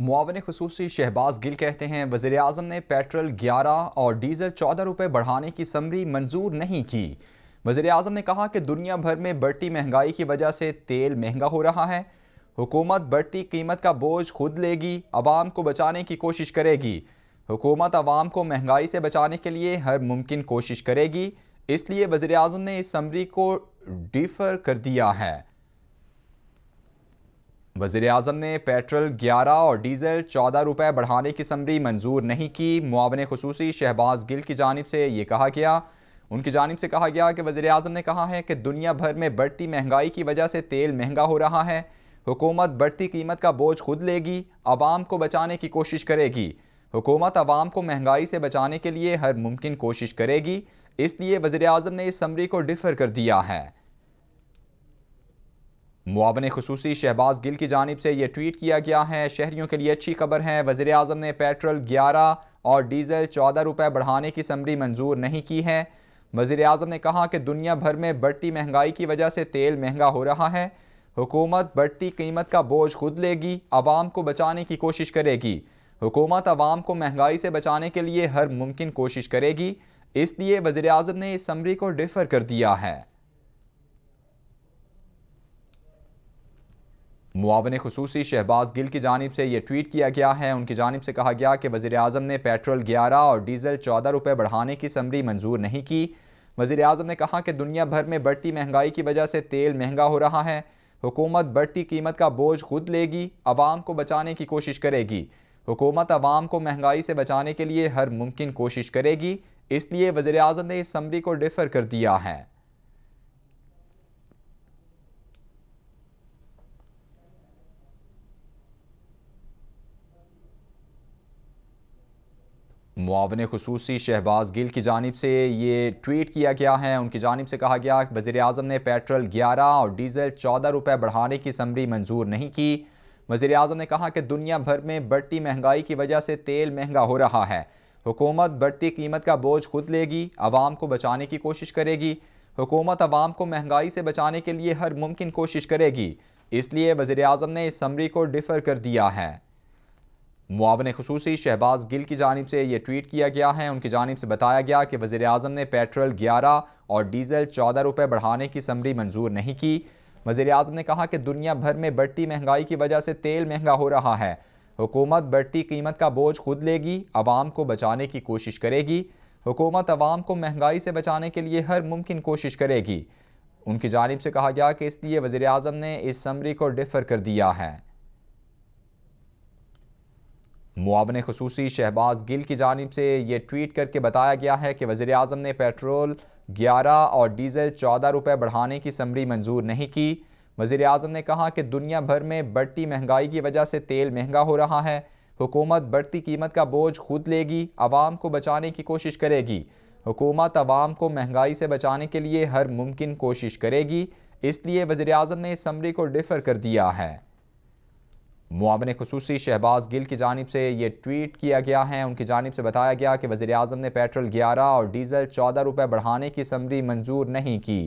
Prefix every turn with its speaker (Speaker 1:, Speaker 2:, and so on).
Speaker 1: मुआवन खसूसी शहबाज गिल कहते हैं वजे अजम ने पेट्रोल ग्यारह और डीज़ल चौदह रुपये बढ़ाने की समरी मंजूर नहीं की वज़ी अजम ने कहा कि दुनिया भर में बढ़ती महंगाई की वजह से तेल महंगा हो रहा है हुकूमत बढ़ती कीमत का बोझ खुद लेगी आवाम को बचाने की कोशिश करेगी हुकूमत आवाम को महंगाई से बचाने के लिए हर मुमकिन कोशिश करेगी इसलिए वज़ी अजम ने इस समरी को डिफ़र कर दिया है वजीर अजम ने पेट्रोल ग्यारह और डीजल चौदह रुपये बढ़ाने की समरी मंजूर नहीं की मुआवन खसूसी शहबाज गिल की जानब से ये कहा गया उनकी जानब से कहा गया कि वजी अजम ने कहा है कि दुनिया भर में बढ़ती महंगाई की वजह से तेल महंगा हो रहा है हुकूमत बढ़ती कीमत का बोझ खुद लेगी आवाम को बचाने की कोशिश करेगी हुकूमत आवाम को महंगाई से बचाने के लिए हर मुमकिन कोशिश करेगी इसलिए वज़ी अजम ने इस समरी को डिफ़र कर दिया है मुआवन खसूसी शहबाज गिल की जानब से यह ट्वीट किया गया है शहरीों के लिए अच्छी खबर है वज़ी अजम ने पेट्रोल ग्यारह और डीजल चौदह रुपये बढ़ाने की समरी मंजूर नहीं की है वज़ी अजम ने कहा कि दुनिया भर में बढ़ती महंगाई की वजह से तेल महंगा हो रहा है हुकूमत बढ़ती कीमत का बोझ खुद लेगी आवाम को बचाने की कोशिश करेगी हुकूमत आवाम को महंगाई से बचाने के लिए हर मुमकिन कोशिश करेगी इसलिए वज़ी अजम ने इस समरी को डिफ़र कर दिया है मुआवन खसूसी शहबाज गिल की जानब से यह ट्वीट किया गया है उनकी जानब से कहा गया कि वज़ी अजम ने पेट्रोल ग्यारह और डीजल चौदह रुपये बढ़ाने की समरी मंजूर नहीं की वज़ी अजम ने कहा कि दुनिया भर में बढ़ती महंगाई की वजह से तेल महंगा हो रहा है हुकूमत बढ़ती कीमत का बोझ खुद लेगी आवाम को बचाने की कोशिश करेगी हुकूमत आवाम को महंगाई से बचाने के लिए हर मुमकिन कोशिश करेगी इसलिए वज़ी अजम ने इस समरी को डिफ़र कर दिया है मुआवन खसूसी शहबाज गिल की जानब से ये ट्वीट किया गया है उनकी जानब से कहा गया वज़ी अजम ने पेट्रोल ग्यारह और डीजल चौदह रुपये बढ़ाने की समरी मंजूर नहीं की वज़ी अजम ने कहा कि दुनिया भर में बढ़ती महंगाई की वजह से तेल महंगा हो रहा है हुकूमत बढ़ती कीमत का बोझ खुद लेगी आवाम को बचाने की कोशिश करेगी हुकूमत आवाम को महंगाई से बचाने के लिए हर मुमकिन कोशिश करेगी इसलिए वज़ी अजम ने इस समरी को डिफ़र कर दिया है मुआवन खसूसी शहबाज गिल की जानब से यह ट्वीट किया गया है उनकी जानब से बताया गया कि वज़ी अजम ने पेट्रोल ग्यारह और डीजल चौदह रुपये बढ़ाने की समरी मंजूर नहीं की वज़ी अजम ने कहा कि दुनिया भर में बढ़ती महंगाई की वजह से तेल महंगा हो रहा है हुकूमत बढ़ती कीमत का बोझ खुद लेगी आवाम को बचाने की कोशिश करेगी हुकूमत आवाम को महंगाई से बचाने के लिए हर मुमकिन कोशिश करेगी उनकी जानब से कहा गया कि इसलिए वज़ी अजम ने इस समरी को डिफ़र कर दिया है मुआवन खसूसी शहबाज गिल की जानब से ये ट्वीट करके बताया गया है कि वज़ी अजम ने पेट्रोल ग्यारह और डीज़ल चौदह रुपये बढ़ाने की समरी मंजूर नहीं की वज़ी अजम ने कहा कि दुनिया भर में बढ़ती महंगाई की वजह से तेल महंगा हो रहा है हुकूमत बढ़ती कीमत का बोझ खुद लेगी आवाम को बचाने की कोशिश करेगी हुकूमत आवाम को महंगाई से बचाने के लिए हर मुमकिन कोशिश करेगी इसलिए वज़ी अजम ने इस समरी को डिफ़र कर दिया है मुआवन खसूसी शहबाज गिल की जानब से ये ट्वीट किया गया है उनकी जानब से बताया गया कि वज़ी अजम ने पेट्रोल ग्यारह और डीजल चौदह रुपये बढ़ाने की समरी मंजूर नहीं की